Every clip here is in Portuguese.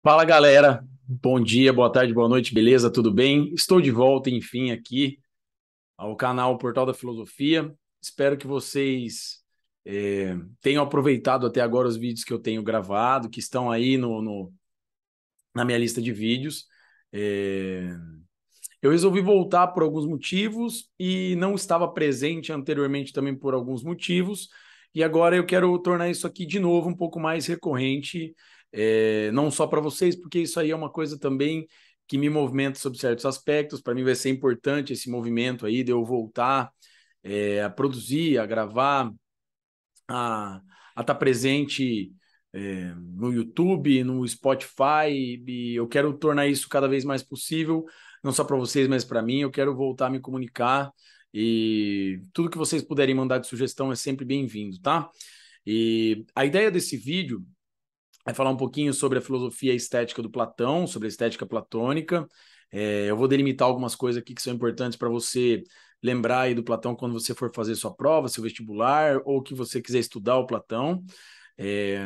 Fala galera, bom dia, boa tarde, boa noite, beleza? Tudo bem? Estou de volta, enfim, aqui ao canal Portal da Filosofia. Espero que vocês é, tenham aproveitado até agora os vídeos que eu tenho gravado, que estão aí no, no na minha lista de vídeos. É, eu resolvi voltar por alguns motivos e não estava presente anteriormente também por alguns motivos. E agora eu quero tornar isso aqui de novo um pouco mais recorrente é, não só para vocês, porque isso aí é uma coisa também que me movimenta sobre certos aspectos. Para mim vai ser importante esse movimento aí de eu voltar é, a produzir, a gravar, a estar tá presente é, no YouTube, no Spotify. E eu quero tornar isso cada vez mais possível, não só para vocês, mas para mim. Eu quero voltar a me comunicar e tudo que vocês puderem mandar de sugestão é sempre bem-vindo, tá? E a ideia desse vídeo vai falar um pouquinho sobre a filosofia estética do Platão, sobre a estética platônica. É, eu vou delimitar algumas coisas aqui que são importantes para você lembrar aí do Platão quando você for fazer sua prova, seu vestibular, ou que você quiser estudar o Platão. É,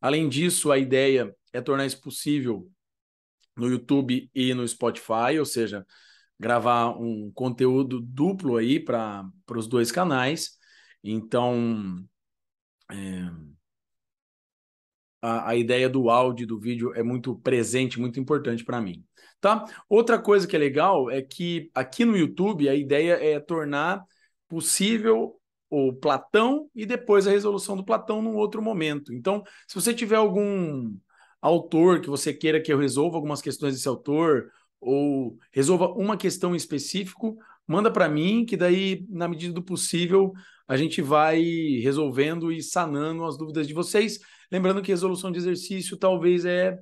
além disso, a ideia é tornar isso possível no YouTube e no Spotify, ou seja, gravar um conteúdo duplo aí para os dois canais. Então, é, a, a ideia do áudio do vídeo é muito presente, muito importante para mim. Tá? Outra coisa que é legal é que aqui no YouTube a ideia é tornar possível o Platão e depois a resolução do Platão num outro momento. Então, se você tiver algum autor que você queira que eu resolva algumas questões desse autor ou resolva uma questão em específico, manda para mim que daí na medida do possível a gente vai resolvendo e sanando as dúvidas de vocês. Lembrando que resolução de exercício talvez é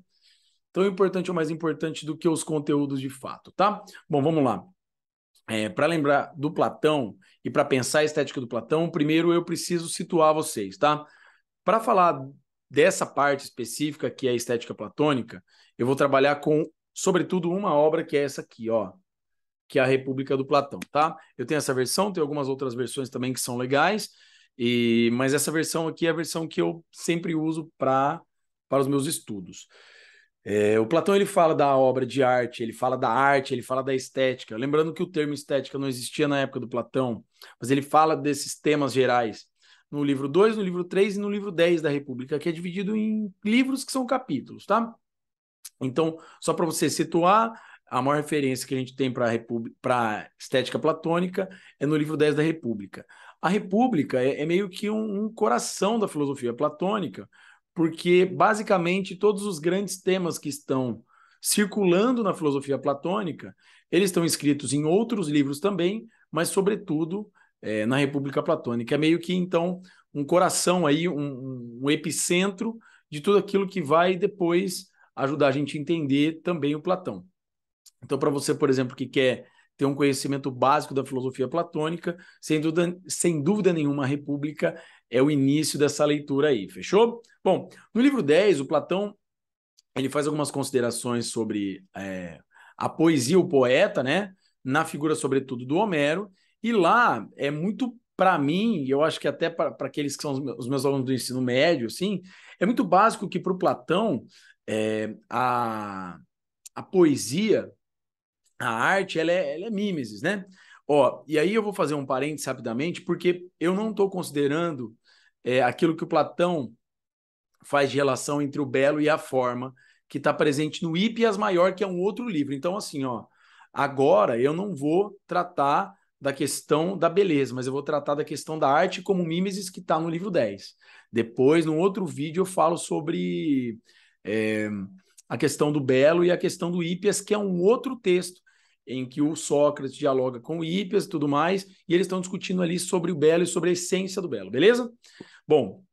tão importante ou mais importante do que os conteúdos de fato, tá? Bom, vamos lá. É, para lembrar do Platão e para pensar a estética do Platão, primeiro eu preciso situar vocês, tá? Para falar dessa parte específica que é a estética platônica, eu vou trabalhar com, sobretudo, uma obra que é essa aqui, ó, que é a República do Platão, tá? Eu tenho essa versão, tem algumas outras versões também que são legais. E, mas essa versão aqui é a versão que eu sempre uso pra, para os meus estudos. É, o Platão ele fala da obra de arte, ele fala da arte, ele fala da estética. Lembrando que o termo estética não existia na época do Platão, mas ele fala desses temas gerais no livro 2, no livro 3 e no livro 10 da República, que é dividido em livros que são capítulos, tá? Então, só para você situar, a maior referência que a gente tem para a estética platônica é no livro 10 da República. A República é, é meio que um, um coração da filosofia platônica, porque basicamente todos os grandes temas que estão circulando na filosofia platônica, eles estão escritos em outros livros também, mas sobretudo é, na República Platônica. É meio que então um coração aí, um, um, epicentro de tudo aquilo que vai depois ajudar a gente a entender também o Platão. Então, para você, por exemplo, que quer ter um conhecimento básico da filosofia platônica, sem dúvida, sem dúvida nenhuma, a República é o início dessa leitura aí, fechou? Bom, no livro 10, o Platão ele faz algumas considerações sobre é, a poesia, o poeta, né? Na figura, sobretudo, do Homero, e lá é muito para mim, e eu acho que até para aqueles que são os meus alunos do ensino médio, assim, é muito básico que para o Platão é, a, a poesia a arte ela é, ela é mimesis, né? Ó, e aí eu vou fazer um parênteses rapidamente, porque eu não estou considerando é, aquilo que o Platão faz de relação entre o belo e a forma, que está presente no Ipias Maior, que é um outro livro. Então, assim, ó, agora eu não vou tratar da questão da beleza, mas eu vou tratar da questão da arte como mimesis, que está no livro 10. Depois, num outro vídeo, eu falo sobre é, a questão do belo e a questão do Ipias, que é um outro texto em que o Sócrates dialoga com o Ípias e tudo mais, e eles estão discutindo ali sobre o belo e sobre a essência do belo, beleza? Bom,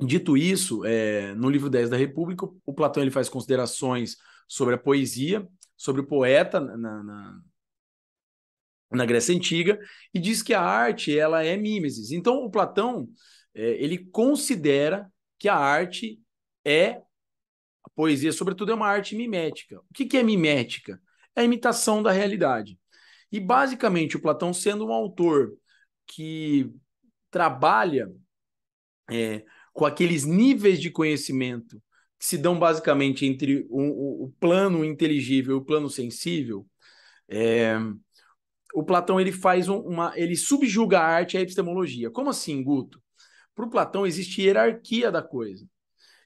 dito isso, é, no livro 10 da República, o Platão ele faz considerações sobre a poesia, sobre o poeta na, na, na Grécia Antiga, e diz que a arte ela é mimesis. Então, o Platão é, ele considera que a arte é a poesia, sobretudo, é uma arte mimética. O que, que é mimética? é a imitação da realidade. E basicamente, o Platão, sendo um autor que trabalha é, com aqueles níveis de conhecimento que se dão basicamente entre o, o plano inteligível e o plano sensível, é, o Platão ele faz uma, ele subjuga a arte à epistemologia. Como assim, Guto? Para o Platão existe hierarquia da coisa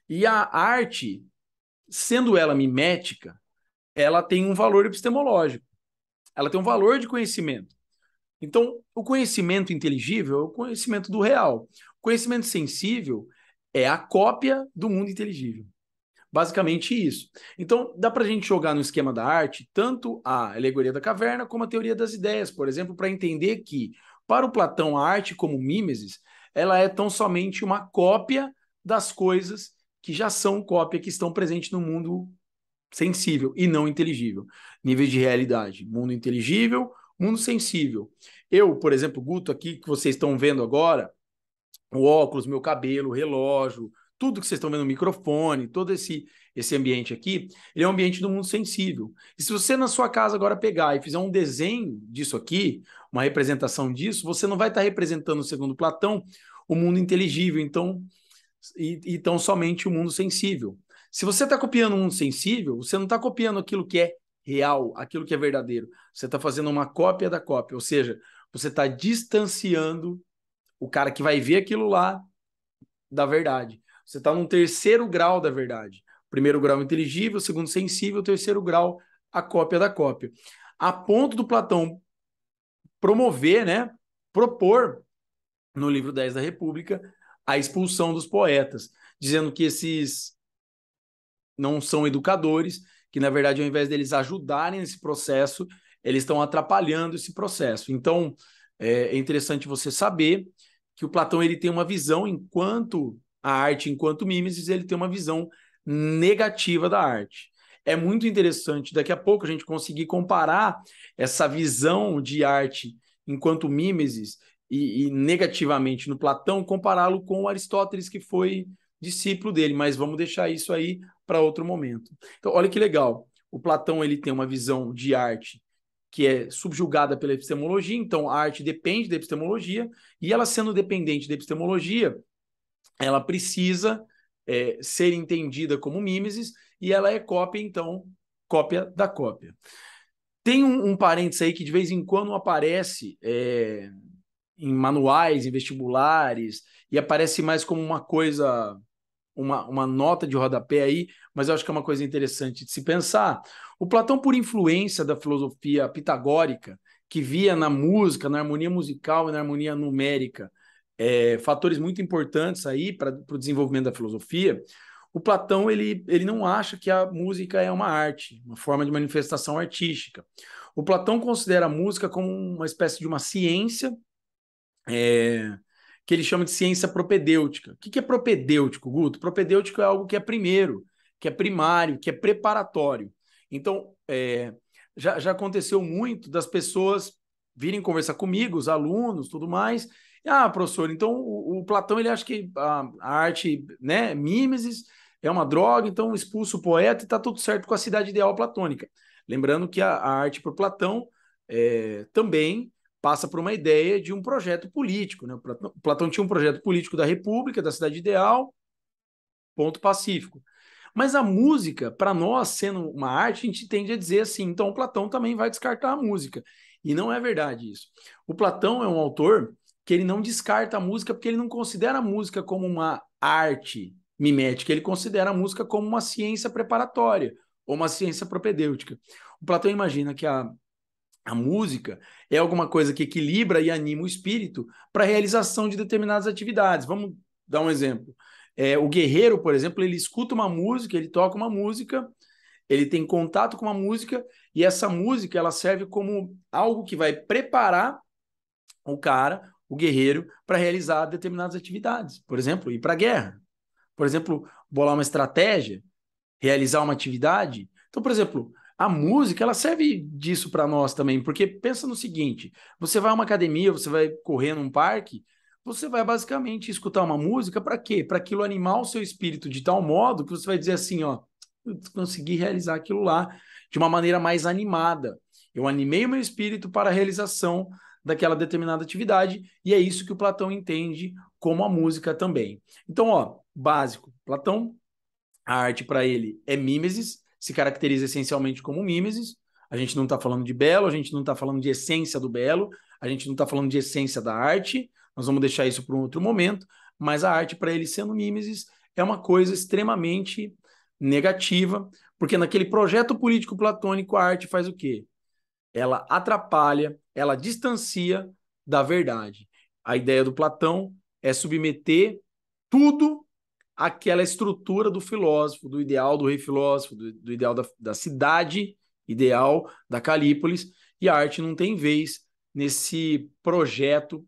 e a arte, sendo ela mimética, ela tem um valor epistemológico, ela tem um valor de conhecimento. Então, o conhecimento inteligível é o conhecimento do real. O conhecimento sensível é a cópia do mundo inteligível. Basicamente isso. Então, dá para a gente jogar no esquema da arte tanto a alegoria da caverna como a teoria das ideias, por exemplo, para entender que, para o Platão, a arte como mimesis, ela é tão somente uma cópia das coisas que já são cópia, que estão presentes no mundo sensível e não inteligível. Níveis de realidade: mundo inteligível, mundo sensível. Eu, por exemplo, Guto, aqui que vocês estão vendo agora, o óculos, meu cabelo, relógio, tudo que vocês estão vendo, o microfone, todo esse esse ambiente aqui, ele é um ambiente do mundo sensível. E se você na sua casa agora pegar e fizer um desenho disso aqui, uma representação disso, você não vai estar tá representando, segundo Platão, o mundo inteligível, então e, então somente o mundo sensível. Se você está copiando um sensível, você não está copiando aquilo que é real, aquilo que é verdadeiro. Você está fazendo uma cópia da cópia, ou seja, você está distanciando o cara que vai ver aquilo lá da verdade. Você está num terceiro grau da verdade. Primeiro grau inteligível, segundo sensível, terceiro grau a cópia da cópia. A ponto do Platão promover, né, propor no livro 10 da República a expulsão dos poetas, dizendo que esses não são educadores, que na verdade, ao invés deles ajudarem nesse processo, eles estão atrapalhando esse processo. Então, é, é interessante você saber que o Platão ele tem uma visão enquanto a arte, enquanto mimesis, ele tem uma visão negativa da arte. É muito interessante daqui a pouco a gente conseguir comparar essa visão de arte enquanto mimesis e, e negativamente no Platão, compará-lo com Aristóteles, que foi discípulo dele, mas vamos deixar isso aí para outro momento. Então, olha que legal. O Platão ele tem uma visão de arte que é subjugada pela epistemologia, então a arte depende da epistemologia, e ela sendo dependente da epistemologia, ela precisa é, ser entendida como mimesis, e ela é cópia, então, cópia da cópia. Tem um, um parênteses aí que de vez em quando aparece é, em manuais, em vestibulares, e aparece mais como uma coisa uma, uma nota de rodapé aí, mas eu acho que é uma coisa interessante de se pensar. O Platão, por influência da filosofia pitagórica, que via na música, na harmonia musical e na harmonia numérica, é, fatores muito importantes aí para o desenvolvimento da filosofia, o Platão ele, ele não acha que a música é uma arte, uma forma de manifestação artística. O Platão considera a música como uma espécie de uma ciência é, que ele chama de ciência propedêutica. O que é propedêutico, Guto? Propedêutico é algo que é primeiro, que é primário, que é preparatório. Então, é, já, já aconteceu muito das pessoas virem conversar comigo, os alunos, tudo mais. Ah, professor, então o, o Platão ele acha que a, a, arte, né, mimesis é uma droga, então expulsa o poeta e está tudo certo com a cidade ideal platônica. Lembrando que a, a arte por Platão é, também passa por uma ideia de um projeto político. Né? Platão, Platão tinha um projeto político da República, da Cidade Ideal, ponto pacífico. Mas a música, para nós, sendo uma arte, a gente tende a dizer assim, então o Platão também vai descartar a música. E não é verdade isso. O Platão é um autor que ele não descarta a música porque ele não considera a música como uma arte mimética, ele considera a música como uma ciência preparatória ou uma ciência propedêutica. O Platão imagina que a a música é alguma coisa que equilibra e anima o espírito para a realização de determinadas atividades. Vamos dar um exemplo. É, o guerreiro, por exemplo, ele escuta uma música, ele toca uma música, ele tem contato com uma música e essa música ela serve como algo que vai preparar o cara, o guerreiro, para realizar determinadas atividades. Por exemplo, ir para a guerra. Por exemplo, bolar uma estratégia, realizar uma atividade. Então, por exemplo, a música, ela serve disso para nós também, porque pensa no seguinte: você vai a uma academia, você vai correr num parque, você vai basicamente escutar uma música para quê? Para aquilo animar o seu espírito de tal modo que você vai dizer assim, ó, eu consegui realizar aquilo lá de uma maneira mais animada. Eu animei o meu espírito para a realização daquela determinada atividade, e é isso que o Platão entende como a música também. Então, ó, básico, Platão, a arte para ele é mimesis, se caracteriza essencialmente como mimesis. A gente não está falando de belo, a gente não está falando de essência do belo, a gente não está falando de essência da arte. Nós vamos deixar isso para um outro momento. Mas a arte, para ele sendo mimesis, é uma coisa extremamente negativa, porque naquele projeto político platônico a arte faz o quê? Ela atrapalha, ela distancia da verdade. A ideia do Platão é submeter tudo aquela estrutura do filósofo, do ideal do rei filósofo, do, do ideal da, da, cidade ideal da Calípolis, e a arte não tem vez nesse projeto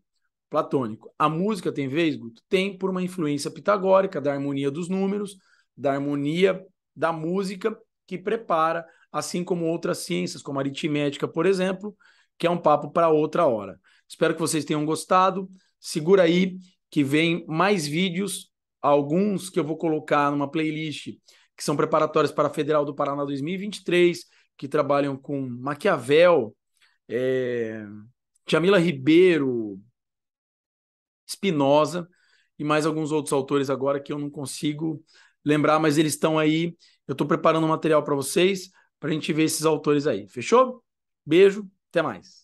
platônico. A música tem vez, Guto? Tem por uma influência pitagórica da harmonia dos números, da harmonia da música que prepara, assim como outras ciências, como aritmética, por exemplo, que é um papo para outra hora. Espero que vocês tenham gostado. Segura aí que vem mais vídeos alguns que eu vou colocar numa playlist que são preparatórios para a Federal do Paraná 2023, que trabalham com Maquiavel, é, Jamila Ribeiro, Espinosa e mais alguns outros autores agora que eu não consigo lembrar, mas eles estão aí. Eu estou preparando um material para vocês, para a gente ver esses autores aí. Fechou? Beijo, até mais.